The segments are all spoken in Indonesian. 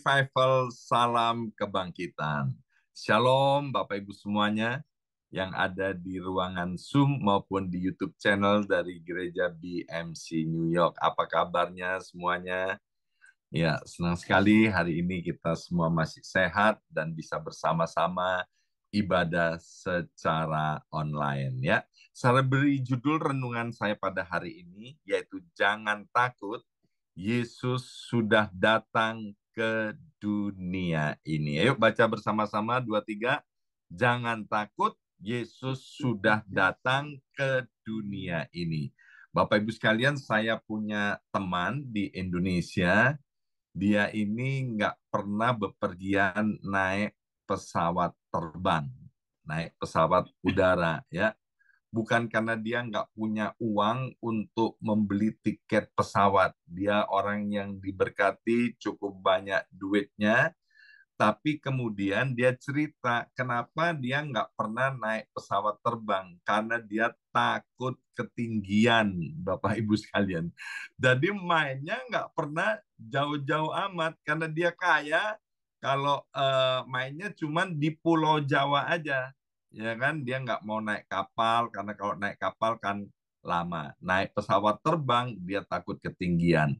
Revival Salam Kebangkitan. Shalom Bapak Ibu semuanya yang ada di ruangan Zoom maupun di YouTube channel dari Gereja BMC New York. Apa kabarnya semuanya? Ya, senang sekali hari ini kita semua masih sehat dan bisa bersama-sama ibadah secara online ya. Saya beri judul renungan saya pada hari ini yaitu jangan takut Yesus sudah datang ke dunia ini. Ayo baca bersama-sama dua tiga. Jangan takut, Yesus sudah datang ke dunia ini. Bapak Ibu sekalian, saya punya teman di Indonesia. Dia ini nggak pernah bepergian naik pesawat terbang, naik pesawat udara ya bukan karena dia nggak punya uang untuk membeli tiket pesawat. Dia orang yang diberkati cukup banyak duitnya, tapi kemudian dia cerita kenapa dia nggak pernah naik pesawat terbang karena dia takut ketinggian, Bapak Ibu sekalian. Jadi mainnya nggak pernah jauh-jauh amat karena dia kaya. Kalau uh, mainnya cuma di Pulau Jawa aja, ya kan dia nggak mau naik kapal karena kalau naik kapal kan lama. Naik pesawat terbang dia takut ketinggian.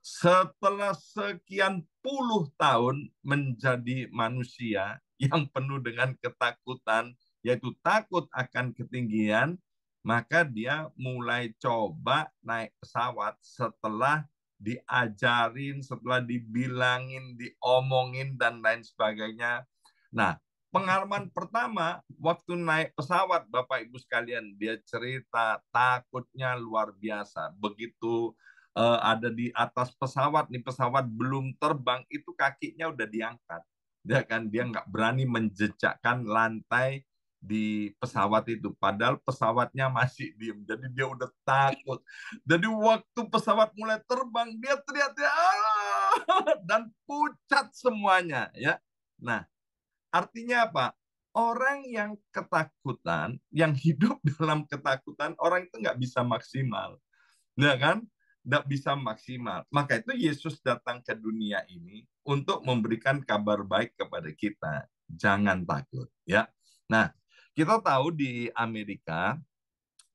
Setelah sekian puluh tahun menjadi manusia yang penuh dengan ketakutan, yaitu takut akan ketinggian, maka dia mulai coba naik pesawat setelah diajarin, setelah dibilangin, diomongin, dan lain sebagainya. Nah, pengalaman pertama waktu naik pesawat Bapak Ibu sekalian dia cerita takutnya luar biasa begitu uh, ada di atas pesawat nih pesawat belum terbang itu kakinya udah diangkat dia kan dia nggak berani menjejakkan lantai di pesawat itu padahal pesawatnya masih diem jadi dia udah takut jadi waktu pesawat mulai terbang dia teriak-teriak dan pucat semuanya ya nah Artinya apa? Orang yang ketakutan, yang hidup dalam ketakutan, orang itu nggak bisa maksimal. Ya kan? Nggak bisa maksimal. Maka itu Yesus datang ke dunia ini untuk memberikan kabar baik kepada kita. Jangan takut. ya. Nah, kita tahu di Amerika,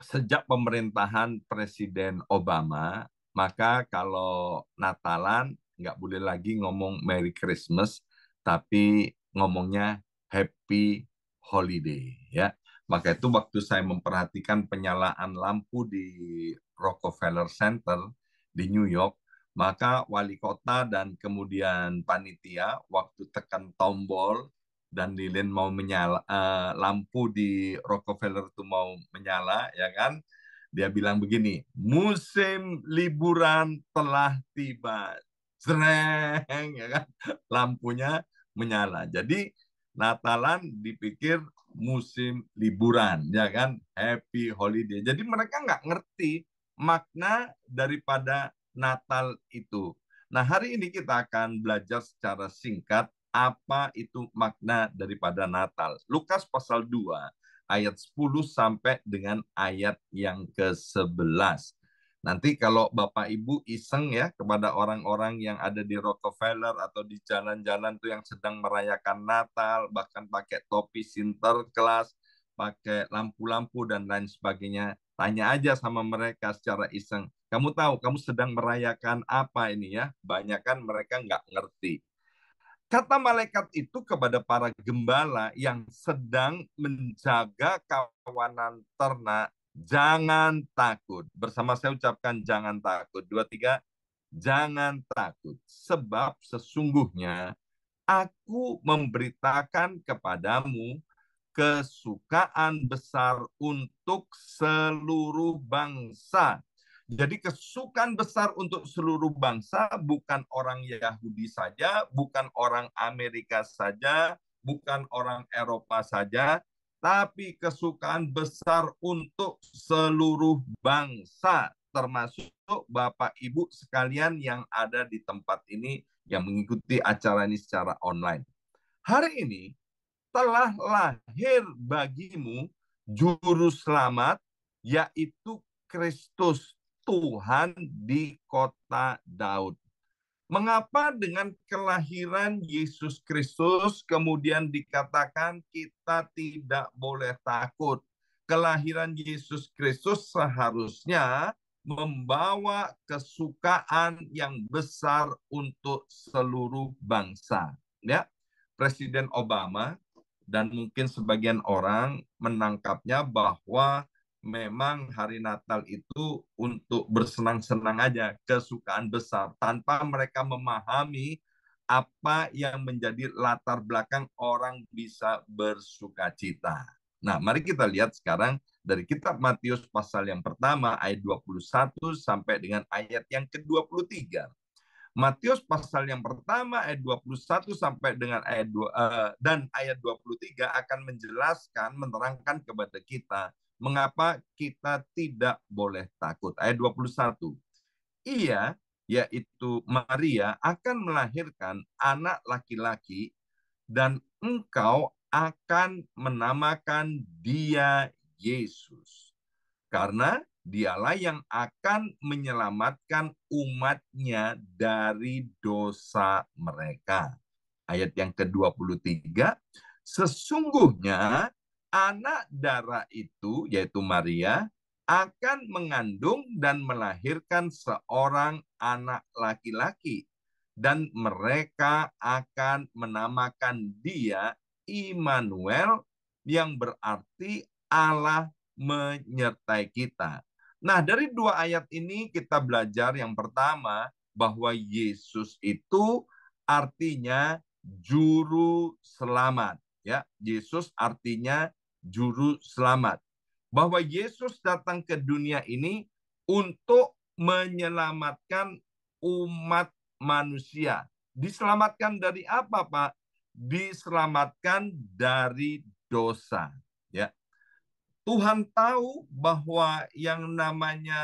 sejak pemerintahan Presiden Obama, maka kalau Natalan nggak boleh lagi ngomong Merry Christmas, tapi ngomongnya happy holiday ya. Maka itu waktu saya memperhatikan penyalaan lampu di Rockefeller Center di New York, maka wali kota dan kemudian panitia waktu tekan tombol dan lilin mau menyala uh, lampu di Rockefeller itu mau menyala ya kan dia bilang begini musim liburan telah tiba sereng ya kan lampunya menyala. Jadi Natalan dipikir musim liburan, ya kan? Happy holiday. Jadi mereka nggak ngerti makna daripada Natal itu. Nah, hari ini kita akan belajar secara singkat apa itu makna daripada Natal. Lukas pasal 2 ayat 10 sampai dengan ayat yang ke-11. Nanti kalau Bapak Ibu iseng ya kepada orang-orang yang ada di Rockefeller atau di jalan-jalan tuh yang sedang merayakan Natal, bahkan pakai topi Sinterklas, pakai lampu-lampu dan lain sebagainya, tanya aja sama mereka secara iseng. Kamu tahu kamu sedang merayakan apa ini ya? Banyak kan mereka nggak ngerti. Kata malaikat itu kepada para gembala yang sedang menjaga kawanan ternak Jangan takut. Bersama saya ucapkan jangan takut. Dua, tiga. Jangan takut. Sebab sesungguhnya aku memberitakan kepadamu kesukaan besar untuk seluruh bangsa. Jadi kesukaan besar untuk seluruh bangsa bukan orang Yahudi saja, bukan orang Amerika saja, bukan orang Eropa saja, tapi kesukaan besar untuk seluruh bangsa, termasuk Bapak Ibu sekalian yang ada di tempat ini yang mengikuti acara ini secara online. Hari ini telah lahir bagimu juru selamat yaitu Kristus Tuhan di kota Daud. Mengapa dengan kelahiran Yesus Kristus kemudian dikatakan kita tidak boleh takut? Kelahiran Yesus Kristus seharusnya membawa kesukaan yang besar untuk seluruh bangsa, ya. Presiden Obama dan mungkin sebagian orang menangkapnya bahwa memang hari Natal itu untuk bersenang-senang aja, kesukaan besar, tanpa mereka memahami apa yang menjadi latar belakang orang bisa bersuka cita. Nah, mari kita lihat sekarang dari kitab Matius pasal yang pertama ayat 21 sampai dengan ayat yang ke-23. Matius pasal yang pertama ayat 21 sampai dengan ayat 2 uh, eh, dan ayat 23 akan menjelaskan menerangkan kepada kita Mengapa kita tidak boleh takut? Ayat 21. Ia, yaitu Maria, akan melahirkan anak laki-laki dan engkau akan menamakan dia Yesus. Karena dialah yang akan menyelamatkan umatnya dari dosa mereka. Ayat yang ke-23, sesungguhnya anak darah itu, yaitu Maria, akan mengandung dan melahirkan seorang anak laki-laki. Dan mereka akan menamakan dia Immanuel yang berarti Allah menyertai kita. Nah, dari dua ayat ini kita belajar yang pertama bahwa Yesus itu artinya juru selamat, ya. Yesus artinya juru selamat. Bahwa Yesus datang ke dunia ini untuk menyelamatkan umat manusia. Diselamatkan dari apa, Pak? Diselamatkan dari dosa, ya. Tuhan tahu bahwa yang namanya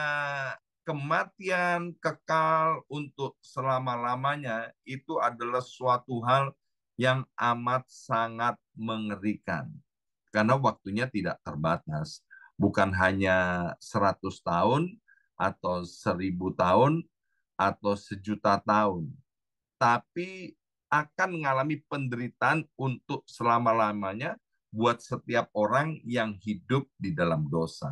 kematian kekal untuk selama-lamanya itu adalah suatu hal yang amat sangat mengerikan karena waktunya tidak terbatas. Bukan hanya 100 tahun atau seribu tahun atau sejuta tahun, tapi akan mengalami penderitaan untuk selama-lamanya buat setiap orang yang hidup di dalam dosa.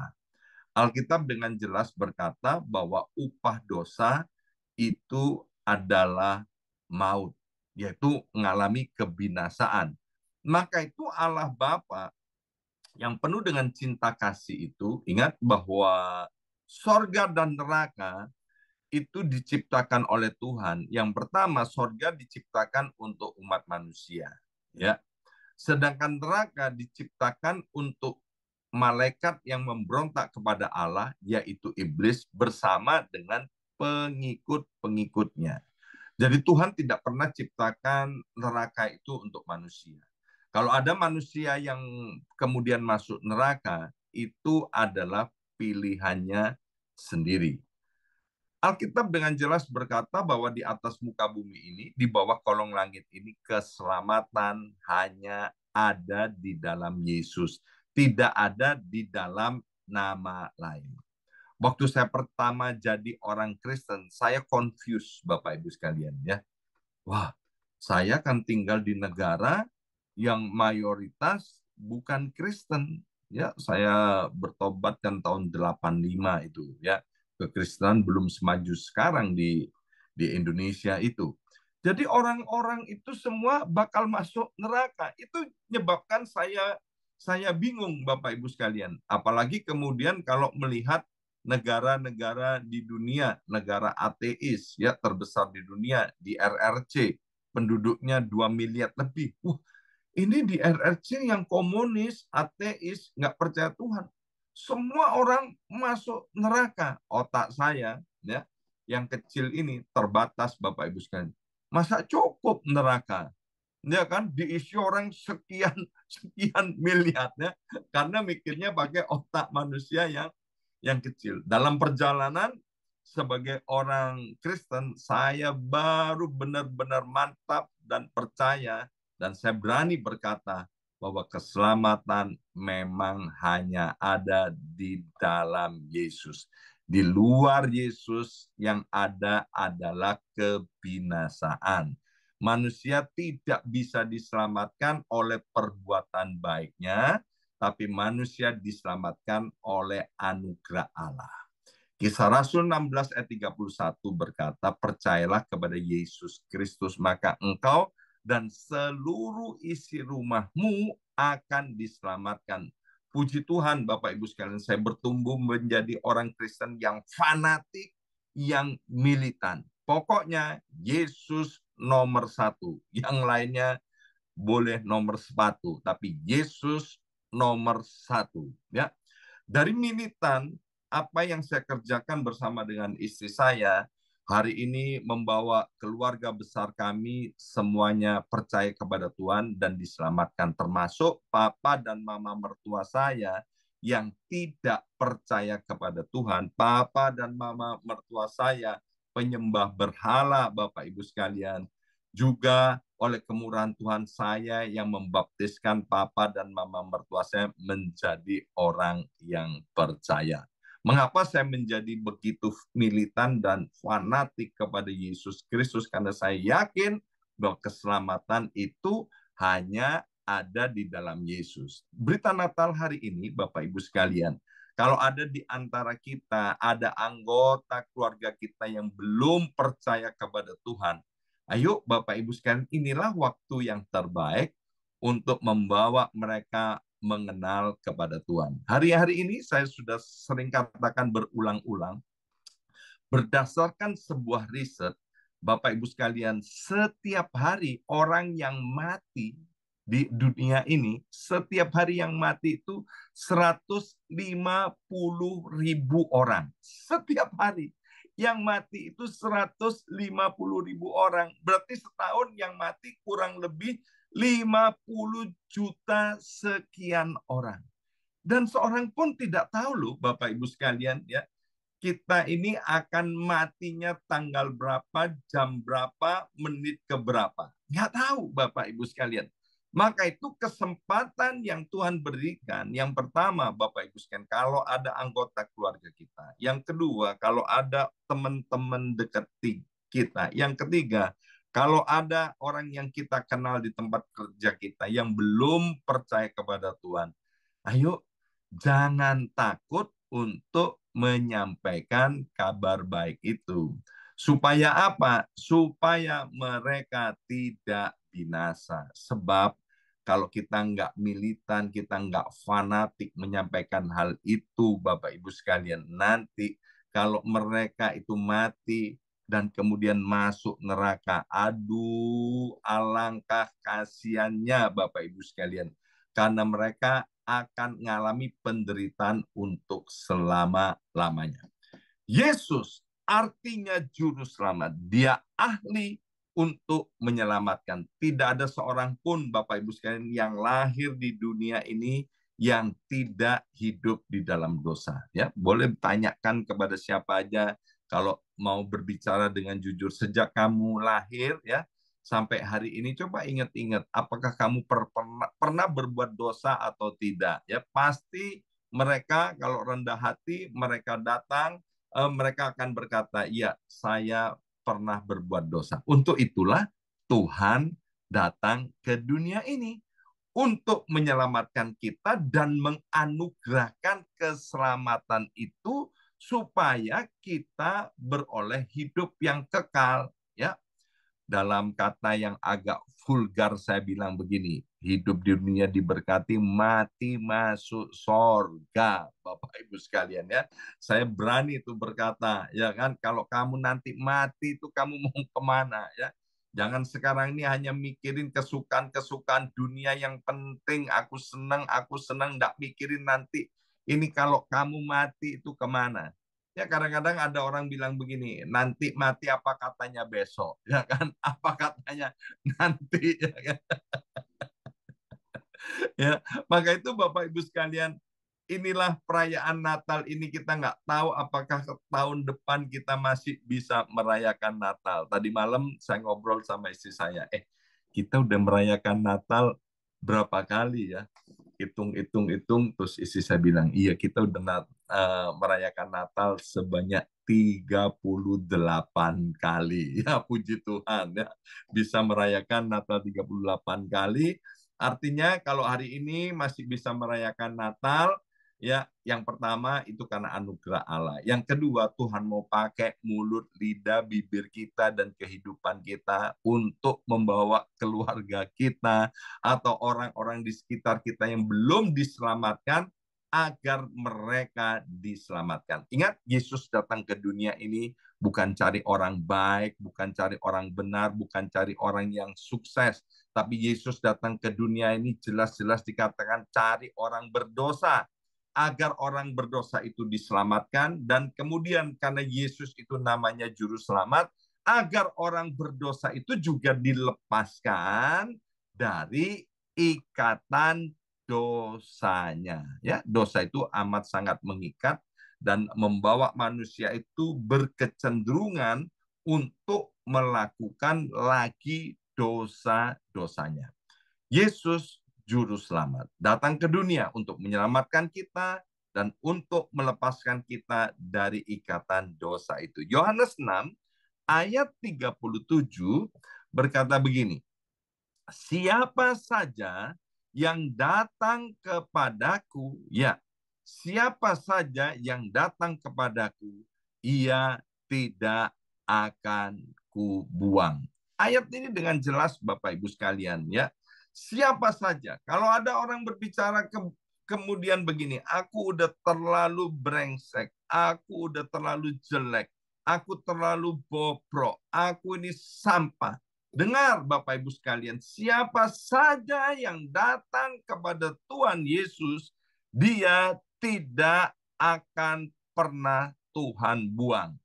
Alkitab dengan jelas berkata bahwa upah dosa itu adalah maut, yaitu mengalami kebinasaan. Maka itu Allah Bapa yang penuh dengan cinta kasih itu, ingat bahwa sorga dan neraka itu diciptakan oleh Tuhan. Yang pertama, sorga diciptakan untuk umat manusia, ya. Sedangkan neraka diciptakan untuk malaikat yang memberontak kepada Allah, yaitu iblis bersama dengan pengikut-pengikutnya. Jadi Tuhan tidak pernah ciptakan neraka itu untuk manusia. Kalau ada manusia yang kemudian masuk neraka, itu adalah pilihannya sendiri. Alkitab dengan jelas berkata bahwa di atas muka bumi ini, di bawah kolong langit ini, keselamatan hanya ada di dalam Yesus, tidak ada di dalam nama lain. Waktu saya pertama jadi orang Kristen, saya confused Bapak Ibu sekalian ya. Wah, saya kan tinggal di negara yang mayoritas bukan Kristen ya saya bertobat kan tahun 85 itu ya kekristenan belum semaju sekarang di di Indonesia itu jadi orang-orang itu semua bakal masuk neraka itu menyebabkan saya saya bingung Bapak Ibu sekalian apalagi kemudian kalau melihat negara-negara di dunia negara ateis ya terbesar di dunia di RRC penduduknya 2 miliar lebih uh ini di RRC yang komunis, ateis, nggak percaya Tuhan. Semua orang masuk neraka. Otak saya ya yang kecil ini terbatas Bapak Ibu sekalian. Masa cukup neraka? Ya kan diisi orang sekian sekian miliarnya karena mikirnya pakai otak manusia yang yang kecil. Dalam perjalanan sebagai orang Kristen, saya baru benar-benar mantap dan percaya dan saya berani berkata bahwa keselamatan memang hanya ada di dalam Yesus. Di luar Yesus yang ada adalah kebinasaan. Manusia tidak bisa diselamatkan oleh perbuatan baiknya, tapi manusia diselamatkan oleh anugerah Allah. Kisah Rasul 16 ayat 31 berkata, Percayalah kepada Yesus Kristus, maka engkau dan seluruh isi rumahmu akan diselamatkan. Puji Tuhan, Bapak Ibu sekalian, saya bertumbuh menjadi orang Kristen yang fanatik, yang militan. Pokoknya Yesus nomor satu, yang lainnya boleh nomor sepatu, tapi Yesus nomor satu. Ya, dari militan apa yang saya kerjakan bersama dengan istri saya hari ini membawa keluarga besar kami semuanya percaya kepada Tuhan dan diselamatkan termasuk papa dan mama mertua saya yang tidak percaya kepada Tuhan. Papa dan mama mertua saya penyembah berhala Bapak Ibu sekalian. Juga oleh kemurahan Tuhan saya yang membaptiskan papa dan mama mertua saya menjadi orang yang percaya. Mengapa saya menjadi begitu militan dan fanatik kepada Yesus Kristus? Karena saya yakin bahwa keselamatan itu hanya ada di dalam Yesus. Berita Natal hari ini, Bapak Ibu sekalian, kalau ada di antara kita, ada anggota keluarga kita yang belum percaya kepada Tuhan, ayo Bapak Ibu sekalian, inilah waktu yang terbaik untuk membawa mereka mengenal kepada Tuhan. Hari-hari ini saya sudah sering katakan berulang-ulang, berdasarkan sebuah riset, Bapak Ibu sekalian, setiap hari orang yang mati di dunia ini, setiap hari yang mati itu 150 ribu orang. Setiap hari yang mati itu 150 ribu orang. Berarti setahun yang mati kurang lebih 50 juta sekian orang. Dan seorang pun tidak tahu loh Bapak Ibu sekalian ya, kita ini akan matinya tanggal berapa, jam berapa, menit ke berapa. Nggak tahu Bapak Ibu sekalian. Maka itu kesempatan yang Tuhan berikan. Yang pertama, Bapak Ibu sekalian, kalau ada anggota keluarga kita. Yang kedua, kalau ada teman-teman dekat kita. Yang ketiga, kalau ada orang yang kita kenal di tempat kerja kita yang belum percaya kepada Tuhan, ayo jangan takut untuk menyampaikan kabar baik itu. Supaya apa? Supaya mereka tidak binasa. Sebab kalau kita nggak militan, kita nggak fanatik menyampaikan hal itu, Bapak Ibu sekalian, nanti kalau mereka itu mati dan kemudian masuk neraka. Aduh, alangkah kasihannya Bapak Ibu sekalian. Karena mereka akan mengalami penderitaan untuk selama-lamanya. Yesus artinya juru selamat. Dia ahli untuk menyelamatkan. Tidak ada seorang pun Bapak Ibu sekalian yang lahir di dunia ini yang tidak hidup di dalam dosa. Ya, boleh tanyakan kepada siapa aja kalau mau berbicara dengan jujur sejak kamu lahir ya sampai hari ini coba ingat-ingat apakah kamu per, pernah, pernah berbuat dosa atau tidak ya pasti mereka kalau rendah hati mereka datang eh, mereka akan berkata ya saya pernah berbuat dosa untuk itulah Tuhan datang ke dunia ini untuk menyelamatkan kita dan menganugerahkan keselamatan itu supaya kita beroleh hidup yang kekal ya dalam kata yang agak vulgar saya bilang begini hidup di dunia diberkati mati masuk sorga bapak ibu sekalian ya saya berani itu berkata ya kan kalau kamu nanti mati itu kamu mau kemana ya jangan sekarang ini hanya mikirin kesukaan kesukaan dunia yang penting aku senang aku senang tidak mikirin nanti ini kalau kamu mati itu kemana? Ya kadang-kadang ada orang bilang begini, nanti mati apa katanya besok, ya kan? Apa katanya nanti, ya kan? ya, maka itu Bapak Ibu sekalian, inilah perayaan Natal ini kita nggak tahu apakah tahun depan kita masih bisa merayakan Natal. Tadi malam saya ngobrol sama istri saya, eh kita udah merayakan Natal berapa kali ya? hitung hitung hitung terus istri saya bilang iya kita udah nat uh, merayakan Natal sebanyak 38 kali ya puji Tuhan ya bisa merayakan Natal 38 kali artinya kalau hari ini masih bisa merayakan Natal Ya, yang pertama itu karena anugerah Allah. Yang kedua, Tuhan mau pakai mulut, lidah, bibir kita dan kehidupan kita untuk membawa keluarga kita atau orang-orang di sekitar kita yang belum diselamatkan agar mereka diselamatkan. Ingat, Yesus datang ke dunia ini bukan cari orang baik, bukan cari orang benar, bukan cari orang yang sukses, tapi Yesus datang ke dunia ini jelas-jelas dikatakan cari orang berdosa agar orang berdosa itu diselamatkan dan kemudian karena Yesus itu namanya juru selamat agar orang berdosa itu juga dilepaskan dari ikatan dosanya ya dosa itu amat sangat mengikat dan membawa manusia itu berkecenderungan untuk melakukan lagi dosa-dosanya. Yesus juru selamat, datang ke dunia untuk menyelamatkan kita dan untuk melepaskan kita dari ikatan dosa itu. Yohanes 6 ayat 37 berkata begini, Siapa saja yang datang kepadaku, ya, siapa saja yang datang kepadaku, ia tidak akan kubuang. Ayat ini dengan jelas Bapak Ibu sekalian ya siapa saja. Kalau ada orang berbicara ke, kemudian begini, aku udah terlalu brengsek, aku udah terlalu jelek, aku terlalu bobrok, aku ini sampah. Dengar Bapak Ibu sekalian, siapa saja yang datang kepada Tuhan Yesus, dia tidak akan pernah Tuhan buang.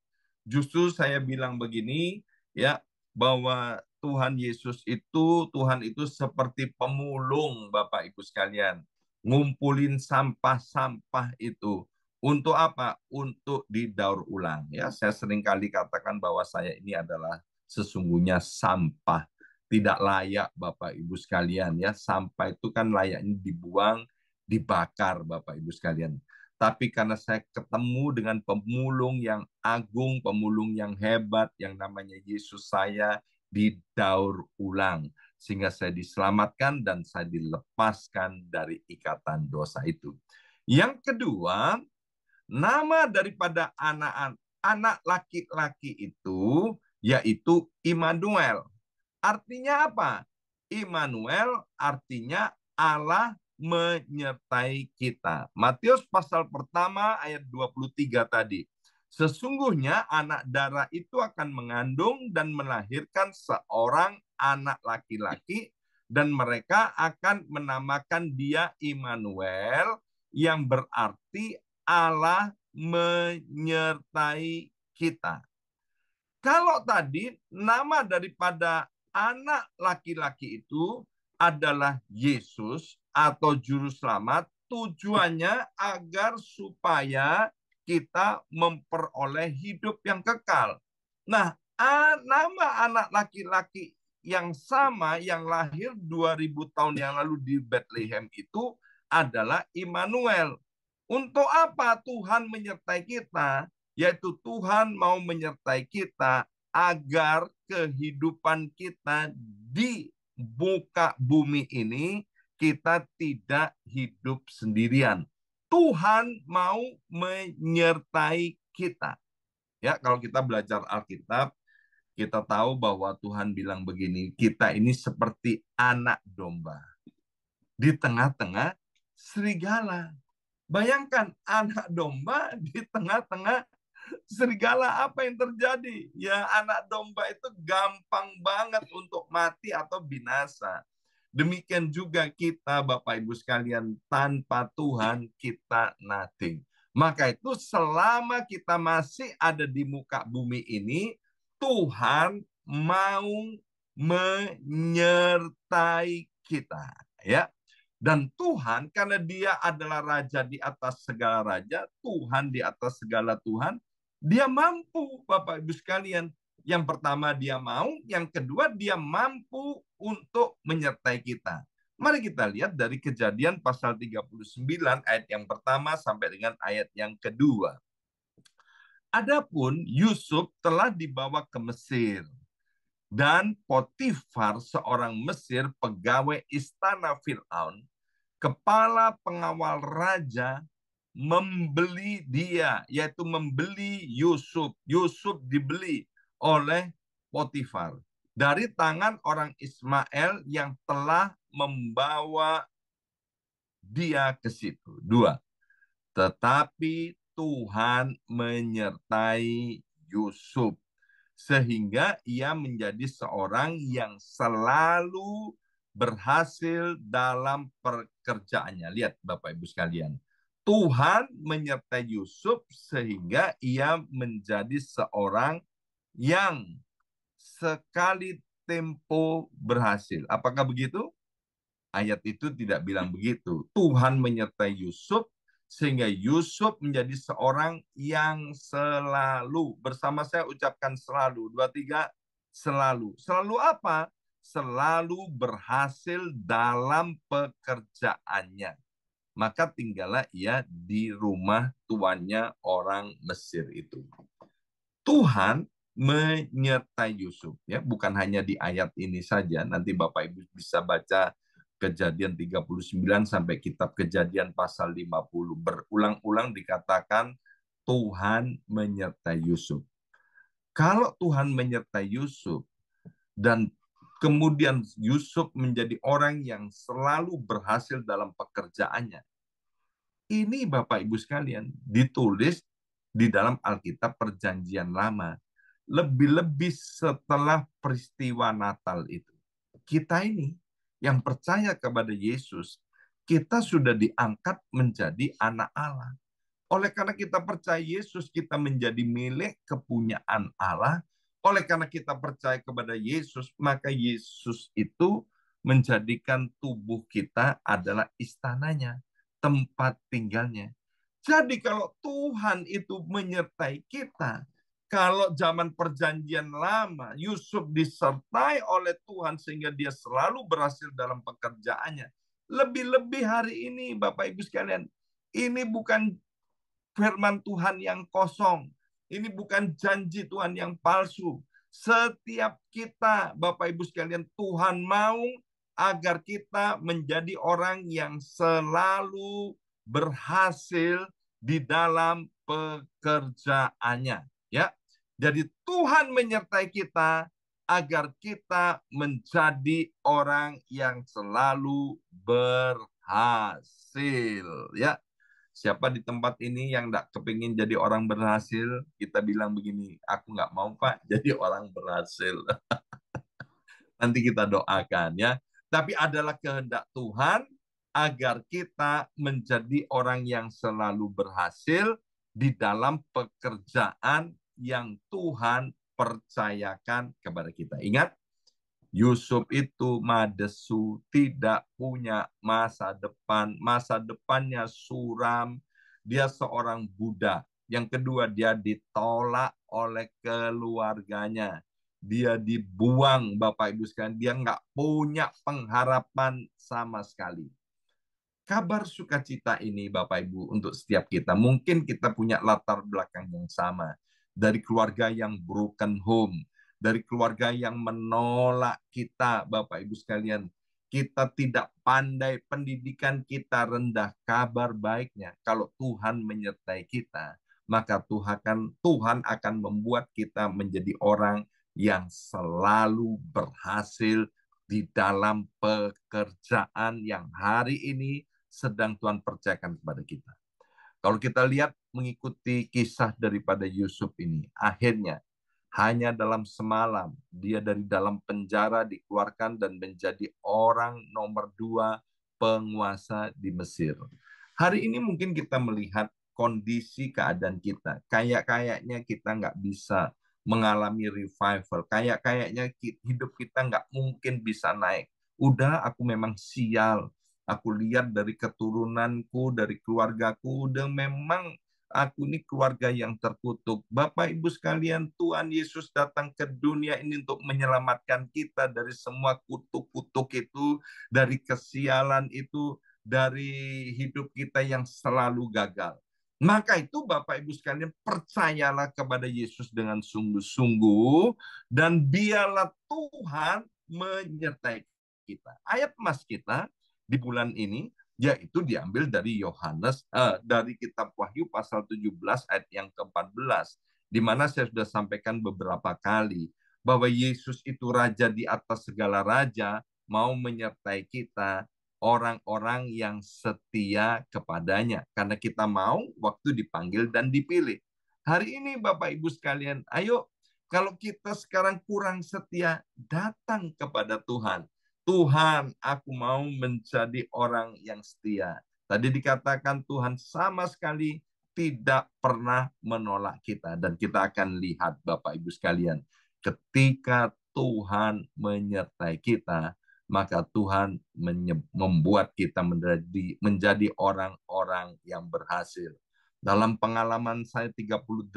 Justru saya bilang begini, ya bahwa Tuhan Yesus itu, Tuhan itu seperti pemulung Bapak Ibu sekalian. Ngumpulin sampah-sampah itu. Untuk apa? Untuk didaur ulang. Ya, saya sering kali katakan bahwa saya ini adalah sesungguhnya sampah. Tidak layak Bapak Ibu sekalian. ya Sampah itu kan layaknya dibuang, dibakar Bapak Ibu sekalian. Tapi karena saya ketemu dengan pemulung yang agung, pemulung yang hebat, yang namanya Yesus saya, didaur ulang sehingga saya diselamatkan dan saya dilepaskan dari ikatan dosa itu. Yang kedua, nama daripada anak anak laki-laki itu yaitu Immanuel. Artinya apa? Immanuel artinya Allah menyertai kita. Matius pasal pertama ayat 23 tadi. Sesungguhnya anak darah itu akan mengandung dan melahirkan seorang anak laki-laki dan mereka akan menamakan dia Immanuel yang berarti Allah menyertai kita. Kalau tadi nama daripada anak laki-laki itu adalah Yesus atau juru selamat, tujuannya agar supaya kita memperoleh hidup yang kekal. Nah, nama anak laki-laki yang sama yang lahir 2000 tahun yang lalu di Bethlehem itu adalah Immanuel. Untuk apa Tuhan menyertai kita? Yaitu Tuhan mau menyertai kita agar kehidupan kita di buka bumi ini kita tidak hidup sendirian. Tuhan mau menyertai kita. Ya, kalau kita belajar Alkitab, kita tahu bahwa Tuhan bilang begini, kita ini seperti anak domba di tengah-tengah serigala. Bayangkan anak domba di tengah-tengah serigala apa yang terjadi? Ya anak domba itu gampang banget untuk mati atau binasa. Demikian juga kita, Bapak Ibu sekalian, tanpa Tuhan kita nothing. Maka itu selama kita masih ada di muka bumi ini, Tuhan mau menyertai kita, ya. Dan Tuhan karena dia adalah raja di atas segala raja, Tuhan di atas segala Tuhan, dia mampu Bapak Ibu sekalian yang pertama dia mau, yang kedua dia mampu untuk menyertai kita. Mari kita lihat dari kejadian pasal 39 ayat yang pertama sampai dengan ayat yang kedua. Adapun Yusuf telah dibawa ke Mesir dan Potifar seorang Mesir pegawai istana Fir'aun, kepala pengawal raja membeli dia, yaitu membeli Yusuf. Yusuf dibeli oleh Potifar dari tangan orang Ismail yang telah membawa dia ke situ. Dua. Tetapi Tuhan menyertai Yusuf sehingga ia menjadi seorang yang selalu berhasil dalam pekerjaannya. Lihat Bapak Ibu sekalian. Tuhan menyertai Yusuf sehingga ia menjadi seorang yang sekali tempo berhasil. Apakah begitu? Ayat itu tidak bilang begitu. Tuhan menyertai Yusuf sehingga Yusuf menjadi seorang yang selalu bersama saya ucapkan selalu dua tiga selalu selalu apa selalu berhasil dalam pekerjaannya maka tinggallah ia di rumah tuannya orang Mesir itu Tuhan menyertai Yusuf ya bukan hanya di ayat ini saja nanti Bapak Ibu bisa baca kejadian 39 sampai kitab kejadian pasal 50 berulang-ulang dikatakan Tuhan menyertai Yusuf kalau Tuhan menyertai Yusuf dan kemudian Yusuf menjadi orang yang selalu berhasil dalam pekerjaannya ini Bapak Ibu sekalian ditulis di dalam Alkitab Perjanjian Lama lebih-lebih setelah peristiwa Natal itu. Kita ini yang percaya kepada Yesus, kita sudah diangkat menjadi anak Allah. Oleh karena kita percaya Yesus, kita menjadi milik kepunyaan Allah. Oleh karena kita percaya kepada Yesus, maka Yesus itu menjadikan tubuh kita adalah istananya, tempat tinggalnya. Jadi kalau Tuhan itu menyertai kita, kalau zaman perjanjian lama, Yusuf disertai oleh Tuhan sehingga dia selalu berhasil dalam pekerjaannya. Lebih-lebih hari ini Bapak Ibu sekalian, ini bukan firman Tuhan yang kosong. Ini bukan janji Tuhan yang palsu. Setiap kita, Bapak Ibu sekalian, Tuhan mau agar kita menjadi orang yang selalu berhasil di dalam pekerjaannya. Ya. Jadi Tuhan menyertai kita agar kita menjadi orang yang selalu berhasil ya siapa di tempat ini yang tidak kepingin jadi orang berhasil kita bilang begini aku nggak mau pak jadi orang berhasil nanti kita doakan ya tapi adalah kehendak Tuhan agar kita menjadi orang yang selalu berhasil di dalam pekerjaan yang Tuhan percayakan kepada kita. Ingat, Yusuf itu madesu, tidak punya masa depan. Masa depannya suram. Dia seorang Buddha. Yang kedua, dia ditolak oleh keluarganya. Dia dibuang, Bapak Ibu sekalian. Dia nggak punya pengharapan sama sekali. Kabar sukacita ini, Bapak Ibu, untuk setiap kita. Mungkin kita punya latar belakang yang sama dari keluarga yang broken home, dari keluarga yang menolak kita, Bapak Ibu sekalian. Kita tidak pandai, pendidikan kita rendah, kabar baiknya. Kalau Tuhan menyertai kita, maka Tuhan akan, Tuhan akan membuat kita menjadi orang yang selalu berhasil di dalam pekerjaan yang hari ini sedang Tuhan percayakan kepada kita. Kalau kita lihat mengikuti kisah daripada Yusuf ini, akhirnya hanya dalam semalam dia dari dalam penjara dikeluarkan dan menjadi orang nomor dua penguasa di Mesir. Hari ini mungkin kita melihat kondisi keadaan kita. Kayak-kayaknya kita nggak bisa mengalami revival. Kayak-kayaknya hidup kita nggak mungkin bisa naik. Udah aku memang sial Aku lihat dari keturunanku, dari keluargaku, udah memang aku ini keluarga yang terkutuk. Bapak Ibu sekalian, Tuhan Yesus datang ke dunia ini untuk menyelamatkan kita dari semua kutuk-kutuk itu, dari kesialan itu, dari hidup kita yang selalu gagal. Maka itu Bapak Ibu sekalian percayalah kepada Yesus dengan sungguh-sungguh dan biarlah Tuhan menyertai kita. Ayat emas kita di bulan ini yaitu diambil dari Yohanes uh, dari kitab Wahyu pasal 17 ayat yang ke-14 di mana saya sudah sampaikan beberapa kali bahwa Yesus itu raja di atas segala raja mau menyertai kita orang-orang yang setia kepadanya karena kita mau waktu dipanggil dan dipilih. Hari ini Bapak Ibu sekalian, ayo kalau kita sekarang kurang setia datang kepada Tuhan Tuhan, aku mau menjadi orang yang setia. Tadi dikatakan Tuhan sama sekali tidak pernah menolak kita dan kita akan lihat Bapak Ibu sekalian, ketika Tuhan menyertai kita, maka Tuhan membuat kita menjadi menjadi orang-orang yang berhasil. Dalam pengalaman saya 38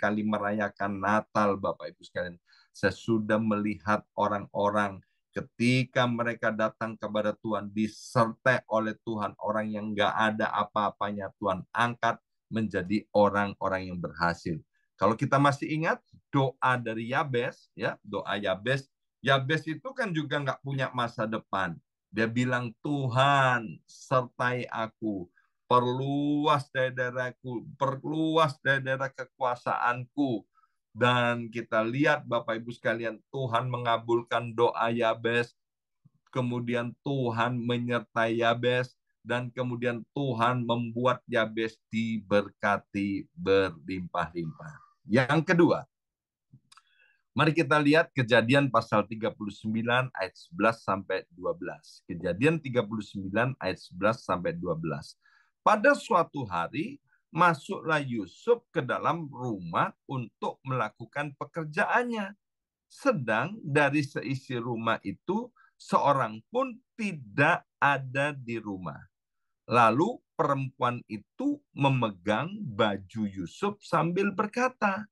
kali merayakan Natal Bapak Ibu sekalian, saya sudah melihat orang-orang Ketika mereka datang kepada Tuhan, disertai oleh Tuhan orang yang nggak ada apa-apanya, Tuhan angkat menjadi orang-orang yang berhasil. Kalau kita masih ingat doa dari Yabes, ya doa Yabes, Yabes itu kan juga nggak punya masa depan. Dia bilang Tuhan sertai aku, perluas daerahku, perluas daerah kekuasaanku, dan kita lihat Bapak Ibu sekalian, Tuhan mengabulkan doa Yabes, kemudian Tuhan menyertai Yabes, dan kemudian Tuhan membuat Yabes diberkati berlimpah-limpah. Yang kedua, mari kita lihat kejadian pasal 39 ayat 11 sampai 12. Kejadian 39 ayat 11 sampai 12. Pada suatu hari masuklah Yusuf ke dalam rumah untuk melakukan pekerjaannya. Sedang dari seisi rumah itu, seorang pun tidak ada di rumah. Lalu perempuan itu memegang baju Yusuf sambil berkata,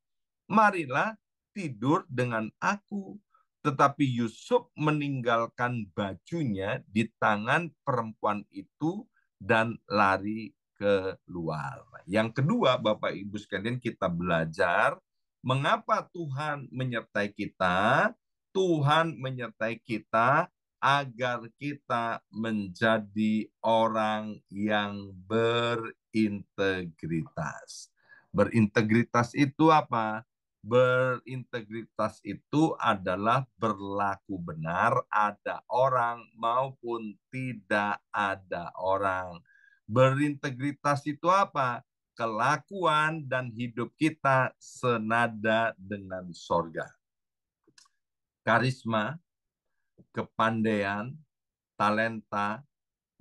Marilah tidur dengan aku. Tetapi Yusuf meninggalkan bajunya di tangan perempuan itu dan lari keluar. Yang kedua, Bapak Ibu sekalian, kita belajar mengapa Tuhan menyertai kita. Tuhan menyertai kita agar kita menjadi orang yang berintegritas. Berintegritas itu apa? Berintegritas itu adalah berlaku benar, ada orang maupun tidak ada orang Berintegritas itu apa? Kelakuan dan hidup kita senada dengan sorga. Karisma, kepandaian, talenta,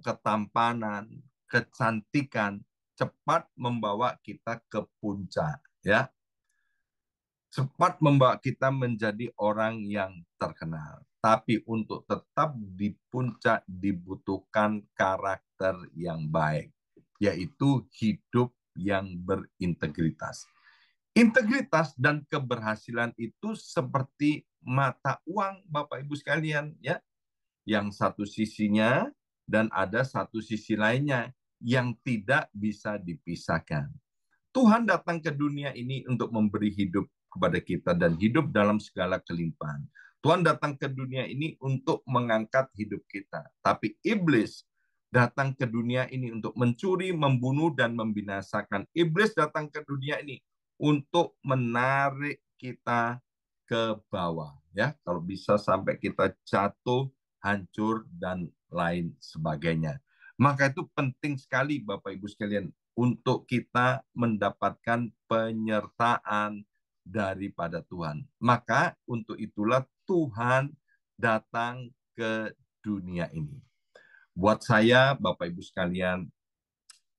ketampanan, kecantikan cepat membawa kita ke puncak, ya. Cepat membawa kita menjadi orang yang terkenal tapi untuk tetap di puncak dibutuhkan karakter yang baik, yaitu hidup yang berintegritas. Integritas dan keberhasilan itu seperti mata uang Bapak Ibu sekalian ya. Yang satu sisinya dan ada satu sisi lainnya yang tidak bisa dipisahkan. Tuhan datang ke dunia ini untuk memberi hidup kepada kita dan hidup dalam segala kelimpahan. Tuhan datang ke dunia ini untuk mengangkat hidup kita. Tapi iblis datang ke dunia ini untuk mencuri, membunuh, dan membinasakan. Iblis datang ke dunia ini untuk menarik kita ke bawah. ya Kalau bisa sampai kita jatuh, hancur, dan lain sebagainya. Maka itu penting sekali Bapak Ibu sekalian untuk kita mendapatkan penyertaan daripada Tuhan. Maka untuk itulah Tuhan datang ke dunia ini. Buat saya, Bapak Ibu sekalian,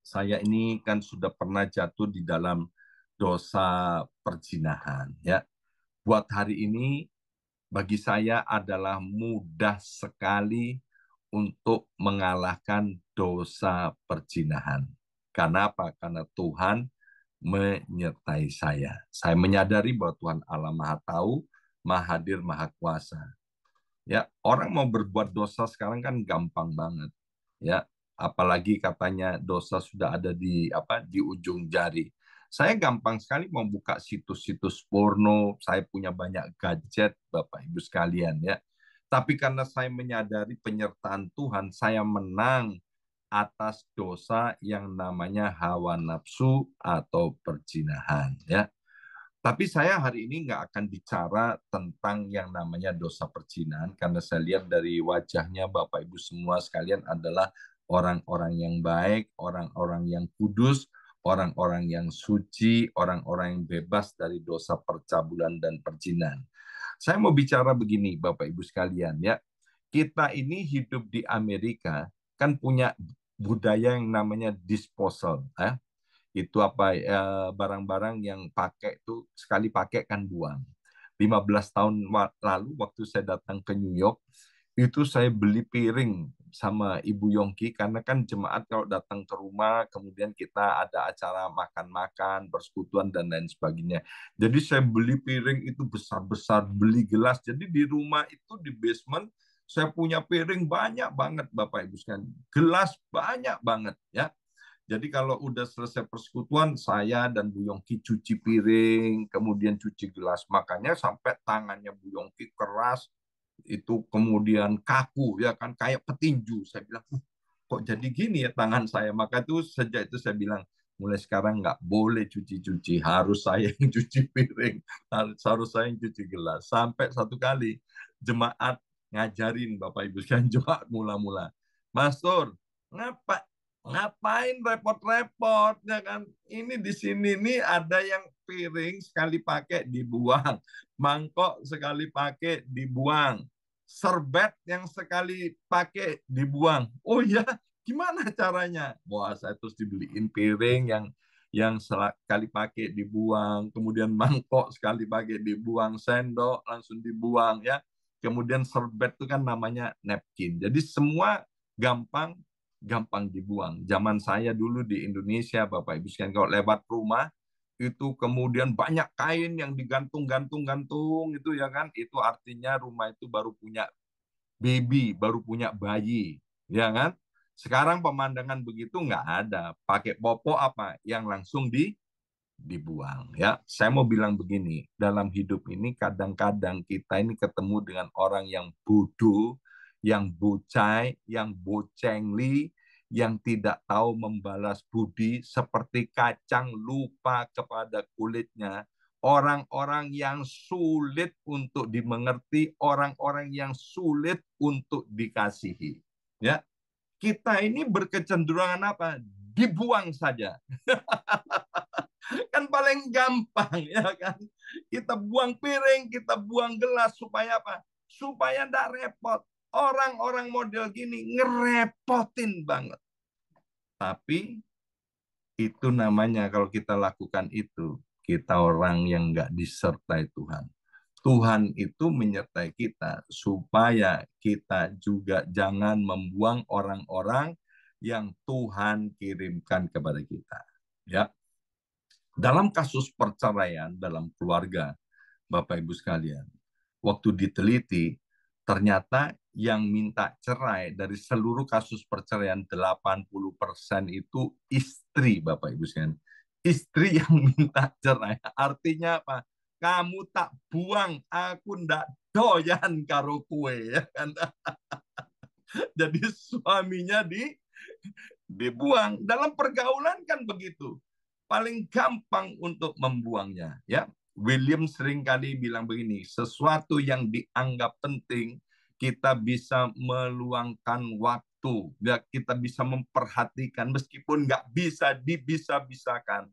saya ini kan sudah pernah jatuh di dalam dosa perzinahan, ya. Buat hari ini bagi saya adalah mudah sekali untuk mengalahkan dosa perzinahan. Karena apa? Karena Tuhan menyertai saya. Saya menyadari bahwa Tuhan Allah Maha tahu maha hadir, maha kuasa. Ya, orang mau berbuat dosa sekarang kan gampang banget. Ya, apalagi katanya dosa sudah ada di apa di ujung jari. Saya gampang sekali mau buka situs-situs porno, saya punya banyak gadget, Bapak Ibu sekalian ya. Tapi karena saya menyadari penyertaan Tuhan, saya menang atas dosa yang namanya hawa nafsu atau perzinahan ya. Tapi saya hari ini nggak akan bicara tentang yang namanya dosa percinaan karena saya lihat dari wajahnya Bapak Ibu semua sekalian adalah orang-orang yang baik, orang-orang yang kudus, orang-orang yang suci, orang-orang yang bebas dari dosa percabulan dan percinan. Saya mau bicara begini Bapak Ibu sekalian ya. Kita ini hidup di Amerika kan punya budaya yang namanya disposal. Eh? itu apa barang-barang yang pakai itu sekali pakai kan buang. 15 tahun lalu waktu saya datang ke New York itu saya beli piring sama Ibu Yongki karena kan jemaat kalau datang ke rumah kemudian kita ada acara makan-makan, persekutuan dan lain sebagainya. Jadi saya beli piring itu besar-besar, beli gelas. Jadi di rumah itu di basement saya punya piring banyak banget Bapak Ibu sekalian. Gelas banyak banget ya. Jadi kalau udah selesai persekutuan, saya dan Bu Yongki cuci piring, kemudian cuci gelas. Makanya sampai tangannya Bu Yongki keras, itu kemudian kaku, ya kan kayak petinju. Saya bilang, uh, kok jadi gini ya tangan saya? Maka itu sejak itu saya bilang, mulai sekarang nggak boleh cuci-cuci, harus saya yang cuci piring, harus, saya yang cuci gelas. Sampai satu kali jemaat ngajarin Bapak Ibu sekalian jemaat mula-mula. Mas Tur, ngapa Ngapain repot-repot ya kan? Ini di sini nih ada yang piring sekali pakai dibuang, mangkok sekali pakai dibuang, serbet yang sekali pakai dibuang. Oh ya, gimana caranya? Wah, saya terus dibeliin piring yang yang sekali pakai dibuang, kemudian mangkok sekali pakai dibuang, sendok langsung dibuang ya. Kemudian serbet itu kan namanya napkin. Jadi semua gampang gampang dibuang. Zaman saya dulu di Indonesia, Bapak Ibu sekalian, kalau lewat rumah, itu kemudian banyak kain yang digantung-gantung-gantung itu ya kan itu artinya rumah itu baru punya baby baru punya bayi ya kan sekarang pemandangan begitu nggak ada pakai popo apa yang langsung di dibuang ya saya mau bilang begini dalam hidup ini kadang-kadang kita ini ketemu dengan orang yang bodoh yang bocai yang bocengli yang tidak tahu membalas budi seperti kacang lupa kepada kulitnya, orang-orang yang sulit untuk dimengerti, orang-orang yang sulit untuk dikasihi. Ya. Kita ini berkecenderungan apa? Dibuang saja. kan paling gampang ya kan. Kita buang piring, kita buang gelas supaya apa? Supaya tidak repot. Orang-orang model gini ngerepotin banget. Tapi itu namanya kalau kita lakukan itu, kita orang yang nggak disertai Tuhan. Tuhan itu menyertai kita supaya kita juga jangan membuang orang-orang yang Tuhan kirimkan kepada kita. Ya. Dalam kasus perceraian dalam keluarga, Bapak Ibu sekalian, waktu diteliti Ternyata yang minta cerai dari seluruh kasus perceraian 80% itu istri Bapak Ibu sekalian. Istri yang minta cerai. Artinya apa? Kamu tak buang, aku ndak doyan karo kue. Ya kan? Jadi suaminya di dibuang. Dalam pergaulan kan begitu. Paling gampang untuk membuangnya. ya. William seringkali bilang begini, sesuatu yang dianggap penting, kita bisa meluangkan waktu, kita bisa memperhatikan meskipun nggak bisa dibisa-bisakan.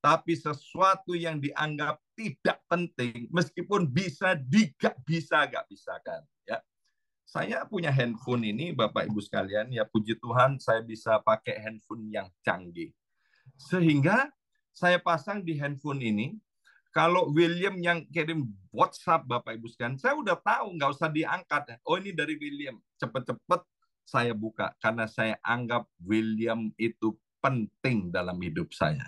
Tapi sesuatu yang dianggap tidak penting, meskipun bisa digak bisa nggak bisakan. Ya, saya punya handphone ini, Bapak Ibu sekalian, ya puji Tuhan saya bisa pakai handphone yang canggih. Sehingga saya pasang di handphone ini, kalau William yang kirim WhatsApp Bapak Ibu sekalian, saya udah tahu nggak usah diangkat. Oh ini dari William, cepet-cepet saya buka karena saya anggap William itu penting dalam hidup saya.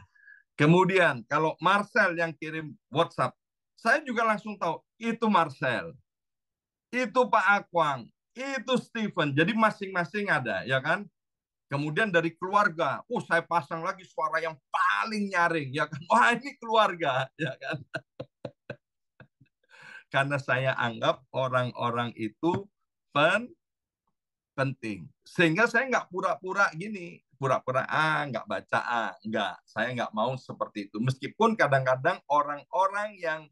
Kemudian kalau Marcel yang kirim WhatsApp, saya juga langsung tahu itu Marcel, itu Pak Akwang, itu Steven. Jadi masing-masing ada, ya kan? Kemudian dari keluarga, oh saya pasang lagi suara yang paling nyaring, ya kan? Wah ini keluarga, ya kan? Karena saya anggap orang-orang itu pen penting, sehingga saya nggak pura-pura gini, pura-pura ah nggak baca ah nggak, saya nggak mau seperti itu. Meskipun kadang-kadang orang-orang yang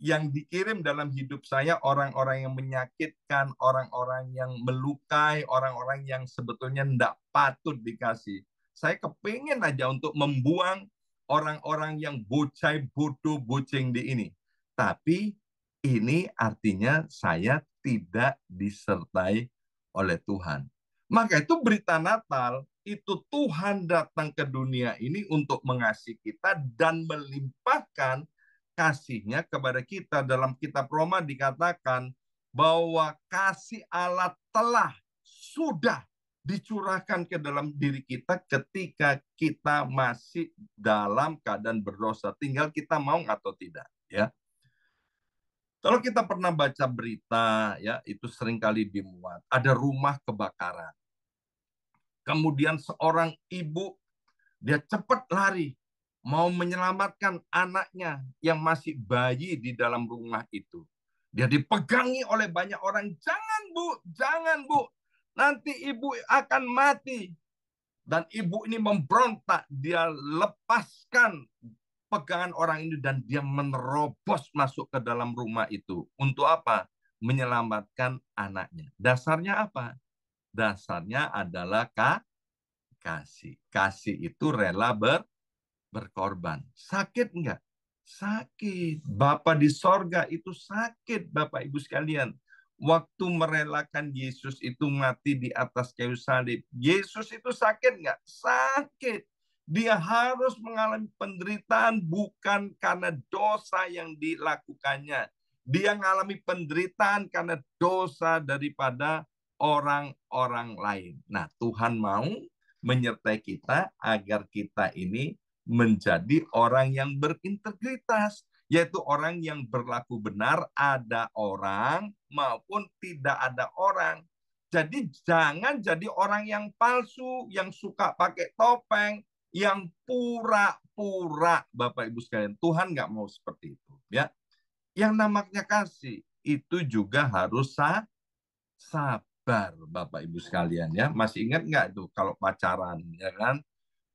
yang dikirim dalam hidup saya orang-orang yang menyakitkan, orang-orang yang melukai, orang-orang yang sebetulnya tidak patut dikasih. Saya kepingin aja untuk membuang orang-orang yang bocah bodoh boceng di ini. Tapi ini artinya saya tidak disertai oleh Tuhan. Maka itu berita Natal itu Tuhan datang ke dunia ini untuk mengasihi kita dan melimpahkan kasihnya kepada kita dalam kitab Roma dikatakan bahwa kasih Allah telah sudah dicurahkan ke dalam diri kita ketika kita masih dalam keadaan berdosa. Tinggal kita mau atau tidak, ya. Kalau kita pernah baca berita, ya itu seringkali dimuat. Ada rumah kebakaran. Kemudian seorang ibu dia cepat lari mau menyelamatkan anaknya yang masih bayi di dalam rumah itu. Dia dipegangi oleh banyak orang. Jangan bu, jangan bu. Nanti ibu akan mati. Dan ibu ini memberontak. Dia lepaskan pegangan orang ini dan dia menerobos masuk ke dalam rumah itu. Untuk apa? Menyelamatkan anaknya. Dasarnya apa? Dasarnya adalah kasih. Kasih itu rela ber berkorban. Sakit enggak? Sakit. bapak di sorga itu sakit, Bapak Ibu sekalian. Waktu merelakan Yesus itu mati di atas kayu salib. Yesus itu sakit enggak? Sakit. Dia harus mengalami penderitaan bukan karena dosa yang dilakukannya. Dia mengalami penderitaan karena dosa daripada orang-orang lain. Nah, Tuhan mau menyertai kita agar kita ini menjadi orang yang berintegritas, yaitu orang yang berlaku benar, ada orang maupun tidak ada orang. Jadi jangan jadi orang yang palsu, yang suka pakai topeng, yang pura-pura, Bapak Ibu sekalian. Tuhan nggak mau seperti itu, ya. Yang namanya kasih itu juga harus sabar, Bapak Ibu sekalian ya. Masih ingat nggak itu kalau pacaran, ya kan?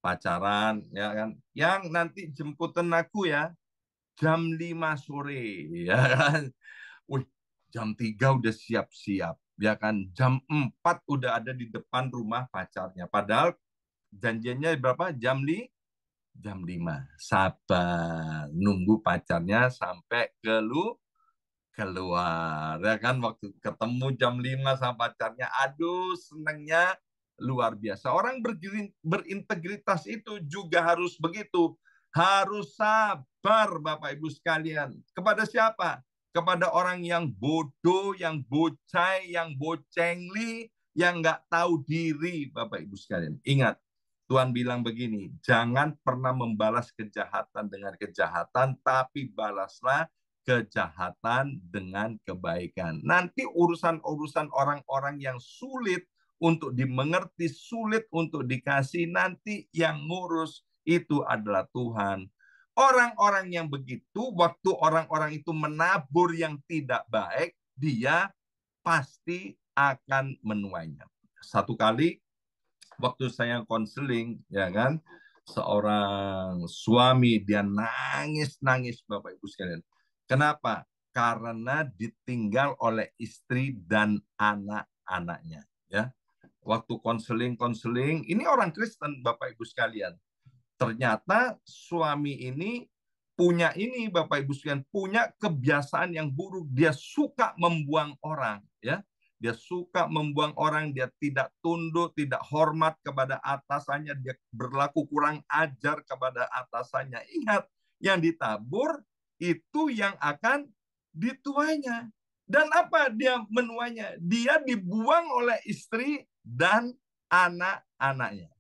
pacaran ya kan yang nanti jemputan aku ya jam 5 sore ya kan wih jam 3 udah siap-siap ya kan jam 4 udah ada di depan rumah pacarnya padahal janjinya berapa jam li jam 5 sabar nunggu pacarnya sampai ke lu keluar ya kan waktu ketemu jam 5 sama pacarnya aduh senengnya luar biasa. Orang berintegritas itu juga harus begitu. Harus sabar Bapak Ibu sekalian. Kepada siapa? Kepada orang yang bodoh, yang bocai, yang bocengli, yang nggak tahu diri Bapak Ibu sekalian. Ingat, Tuhan bilang begini, jangan pernah membalas kejahatan dengan kejahatan, tapi balaslah kejahatan dengan kebaikan. Nanti urusan-urusan orang-orang yang sulit untuk dimengerti, sulit untuk dikasih, nanti yang ngurus itu adalah Tuhan. Orang-orang yang begitu, waktu orang-orang itu menabur yang tidak baik, dia pasti akan menuainya. Satu kali waktu saya konseling, ya kan, seorang suami dia nangis-nangis Bapak Ibu sekalian. Kenapa? Karena ditinggal oleh istri dan anak-anaknya, ya waktu konseling-konseling, ini orang Kristen Bapak Ibu sekalian. Ternyata suami ini punya ini Bapak Ibu sekalian, punya kebiasaan yang buruk, dia suka membuang orang, ya. Dia suka membuang orang, dia tidak tunduk, tidak hormat kepada atasannya, dia berlaku kurang ajar kepada atasannya. Ingat, yang ditabur itu yang akan dituanya. Dan apa dia menuanya? Dia dibuang oleh istri dan anak-anaknya.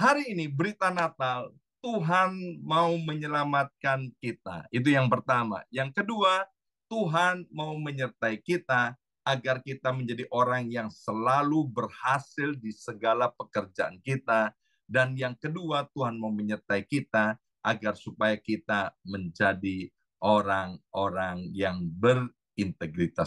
Hari ini berita Natal, Tuhan mau menyelamatkan kita. Itu yang pertama. Yang kedua, Tuhan mau menyertai kita agar kita menjadi orang yang selalu berhasil di segala pekerjaan kita. Dan yang kedua, Tuhan mau menyertai kita agar supaya kita menjadi orang-orang yang berintegritas.